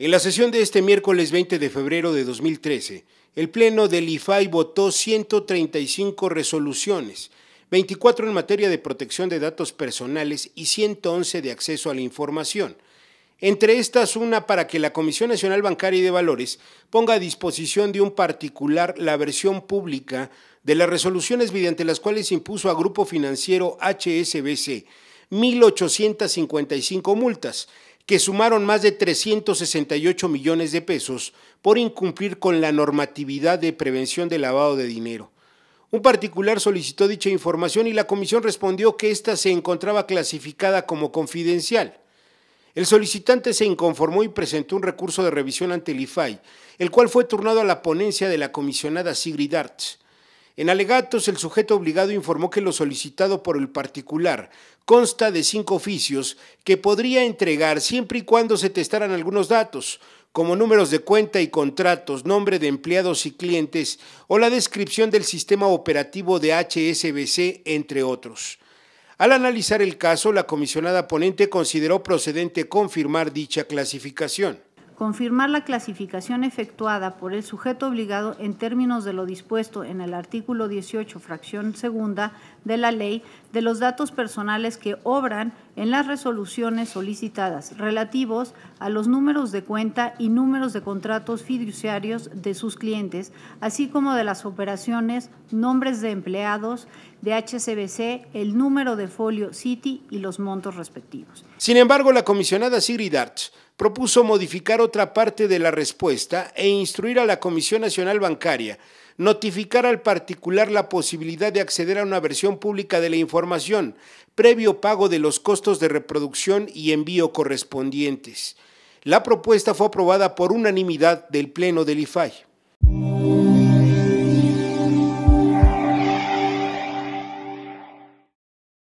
En la sesión de este miércoles 20 de febrero de 2013, el Pleno del IFAI votó 135 resoluciones, 24 en materia de protección de datos personales y 111 de acceso a la información. Entre estas, una para que la Comisión Nacional Bancaria y de Valores ponga a disposición de un particular la versión pública de las resoluciones mediante las cuales impuso a Grupo Financiero HSBC 1.855 multas, que sumaron más de 368 millones de pesos por incumplir con la normatividad de prevención de lavado de dinero. Un particular solicitó dicha información y la comisión respondió que ésta se encontraba clasificada como confidencial. El solicitante se inconformó y presentó un recurso de revisión ante el IFAI, el cual fue turnado a la ponencia de la comisionada Sigrid Arts. En alegatos, el sujeto obligado informó que lo solicitado por el particular consta de cinco oficios que podría entregar siempre y cuando se testaran algunos datos, como números de cuenta y contratos, nombre de empleados y clientes o la descripción del sistema operativo de HSBC, entre otros. Al analizar el caso, la comisionada ponente consideró procedente confirmar dicha clasificación confirmar la clasificación efectuada por el sujeto obligado en términos de lo dispuesto en el artículo 18, fracción segunda de la ley, de los datos personales que obran en las resoluciones solicitadas relativos a los números de cuenta y números de contratos fiduciarios de sus clientes, así como de las operaciones, nombres de empleados de HCBC, el número de folio City y los montos respectivos. Sin embargo, la comisionada Sigrid Arts propuso modificar otra parte de la respuesta e instruir a la Comisión Nacional Bancaria notificar al particular la posibilidad de acceder a una versión pública de la información, previo pago de los costos de reproducción y envío correspondientes. La propuesta fue aprobada por unanimidad del Pleno del IFAI.